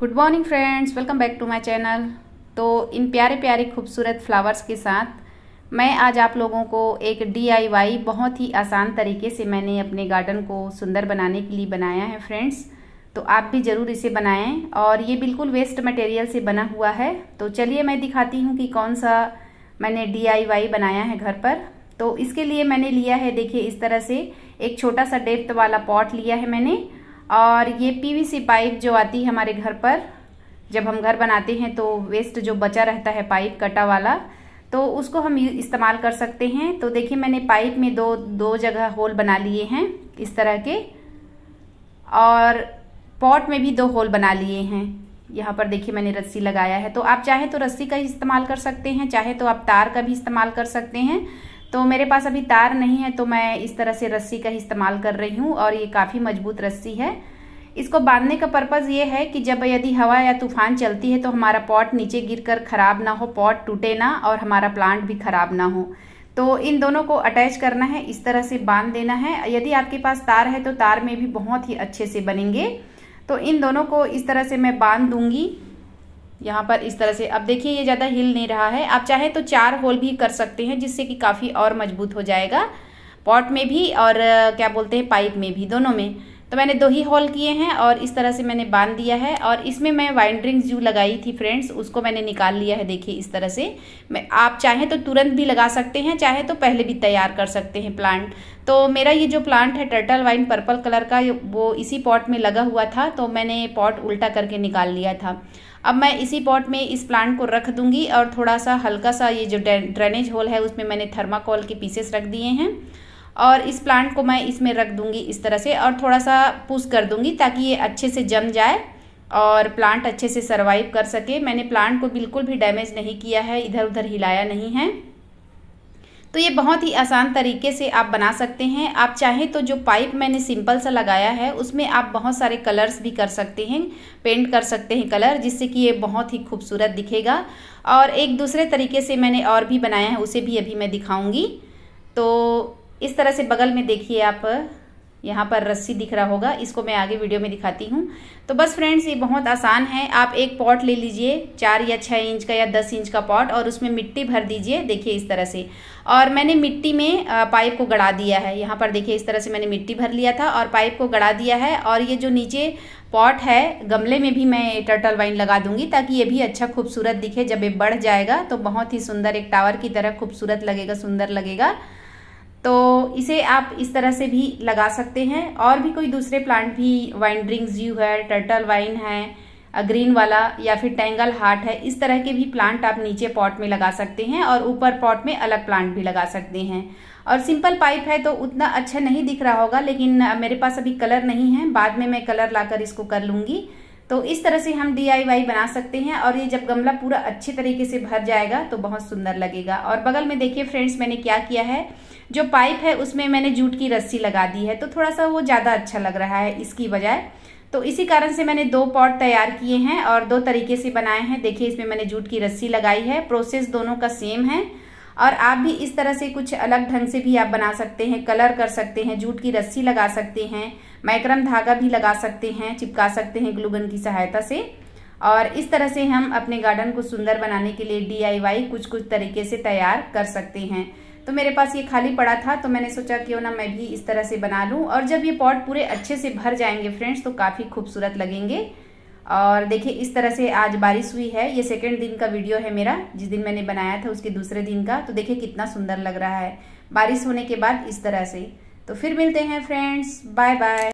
good morning friends welcome back to my channel तो इन प्यारे प्यारे खूबसूरत फ्लावर्स के साथ मैं आज आप लोगों को एक डीआईवाई बहुत ही आसान तरीके से मैंने अपने गार्डन को सुंदर बनाने के लिए बनाया है फ्रेंड्स तो आप भी ज़रूर इसे बनाएं और ये बिल्कुल वेस्ट मटेरियल से बना हुआ है तो चलिए मैं दिखाती हूँ कि कौन सा मैंने डी बनाया है घर पर तो इसके लिए मैंने लिया है देखिए इस तरह से एक छोटा सा डेप्थ वाला पॉट लिया है मैंने और ये पीवीसी पाइप जो आती है हमारे घर पर जब हम घर बनाते हैं तो वेस्ट जो बचा रहता है पाइप कटा वाला तो उसको हम इस्तेमाल कर सकते हैं तो देखिए मैंने पाइप में दो दो जगह होल बना लिए हैं इस तरह के और पॉट में भी दो होल बना लिए हैं यहाँ पर देखिए मैंने रस्सी लगाया है तो आप चाहे तो रस्सी का इस्तेमाल कर सकते हैं चाहे तो आप तार का भी इस्तेमाल कर सकते हैं तो मेरे पास अभी तार नहीं है तो मैं इस तरह से रस्सी का इस्तेमाल कर रही हूँ और ये काफ़ी मजबूत रस्सी है इसको बांधने का पर्पज़ ये है कि जब यदि हवा या तूफान चलती है तो हमारा पॉट नीचे गिर कर ख़राब ना हो पॉट टूटे ना और हमारा प्लांट भी ख़राब ना हो तो इन दोनों को अटैच करना है इस तरह से बांध देना है यदि आपके पास तार है तो तार में भी बहुत ही अच्छे से बनेंगे तो इन दोनों को इस तरह से मैं बांध दूंगी यहाँ पर इस तरह से अब देखिए ये ज़्यादा हिल नहीं रहा है आप चाहें तो चार होल भी कर सकते हैं जिससे कि काफ़ी और मजबूत हो जाएगा पॉट में भी और क्या बोलते हैं पाइप में भी दोनों में तो मैंने दो ही हॉल किए हैं और इस तरह से मैंने बांध दिया है और इसमें मैं वाइंडरिंग जू लगाई थी फ्रेंड्स उसको मैंने निकाल लिया है देखिए इस तरह से मैं आप चाहें तो तुरंत भी लगा सकते हैं चाहे तो पहले भी तैयार कर सकते हैं प्लांट तो मेरा ये जो प्लांट है टर्टल वाइन पर्पल कलर का वो इसी पॉट में लगा हुआ था तो मैंने पॉट उल्टा करके निकाल लिया था अब मैं इसी पॉट में इस प्लांट को रख दूंगी और थोड़ा सा हल्का सा ये जो ड्रेनेज होल है उसमें मैंने थर्माकोल के पीसेस रख दिए हैं और इस प्लांट को मैं इसमें रख दूंगी इस तरह से और थोड़ा सा पुश कर दूँगी ताकि ये अच्छे से जम जाए और प्लांट अच्छे से सर्वाइव कर सके मैंने प्लांट को बिल्कुल भी डैमेज नहीं किया है इधर उधर हिलाया नहीं है तो ये बहुत ही आसान तरीके से आप बना सकते हैं आप चाहें तो जो पाइप मैंने सिंपल सा लगाया है उसमें आप बहुत सारे कलर्स भी कर सकते हैं पेंट कर सकते हैं कलर जिससे कि ये बहुत ही खूबसूरत दिखेगा और एक दूसरे तरीके से मैंने और भी बनाया है उसे भी अभी मैं दिखाऊंगी तो इस तरह से बगल में देखिए आप यहाँ पर रस्सी दिख रहा होगा इसको मैं आगे वीडियो में दिखाती हूँ तो बस फ्रेंड्स ये बहुत आसान है आप एक पॉट ले लीजिए चार या छः इंच का या दस इंच का पॉट और उसमें मिट्टी भर दीजिए देखिए इस तरह से और मैंने मिट्टी में पाइप को गड़ा दिया है यहाँ पर देखिए इस तरह से मैंने मिट्टी भर लिया था और पाइप को गड़ा दिया है और ये जो नीचे पॉट है गमले में भी मैं टर्टल वाइन लगा दूंगी ताकि ये भी अच्छा खूबसूरत दिखे जब ये बढ़ जाएगा तो बहुत ही सुंदर एक टावर की तरह खूबसूरत लगेगा सुंदर लगेगा इसे आप इस तरह से भी लगा सकते हैं और भी कोई दूसरे प्लांट भी वाइन ड्रिंग्स यू है टर्टल वाइन है ग्रीन वाला या फिर टेंगल हार्ट है इस तरह के भी प्लांट आप नीचे पॉट में लगा सकते हैं और ऊपर पॉट में अलग प्लांट भी लगा सकते हैं और सिंपल पाइप है तो उतना अच्छा नहीं दिख रहा होगा लेकिन मेरे पास अभी कलर नहीं है बाद में मैं कलर लाकर इसको कर लूंगी तो इस तरह से हम डी बना सकते हैं और ये जब गमला पूरा अच्छे तरीके से भर जाएगा तो बहुत सुंदर लगेगा और बगल में देखिए फ्रेंड्स मैंने क्या किया है जो पाइप है उसमें मैंने जूट की रस्सी लगा दी है तो थोड़ा सा वो ज़्यादा अच्छा लग रहा है इसकी बजाय तो इसी कारण से मैंने दो पॉट तैयार किए हैं और दो तरीके से बनाए हैं देखिए इसमें मैंने जूट की रस्सी लगाई है प्रोसेस दोनों का सेम है और आप भी इस तरह से कुछ अलग ढंग से भी आप बना सकते हैं कलर कर सकते हैं जूट की रस्सी लगा सकते हैं मैक्रम धागा भी लगा सकते हैं चिपका सकते हैं ग्लूगन की सहायता से और इस तरह से हम अपने गार्डन को सुंदर बनाने के लिए डी कुछ कुछ तरीके से तैयार कर सकते हैं तो मेरे पास ये खाली पड़ा था तो मैंने सोचा क्यों ना मैं भी इस तरह से बना लूँ और जब ये पॉट पूरे अच्छे से भर जाएंगे फ्रेंड्स तो काफ़ी खूबसूरत लगेंगे और देखिए इस तरह से आज बारिश हुई है ये सेकेंड दिन का वीडियो है मेरा जिस दिन मैंने बनाया था उसके दूसरे दिन का तो देखिए कितना सुंदर लग रहा है बारिश होने के बाद इस तरह से तो फिर मिलते हैं फ्रेंड्स बाय बाय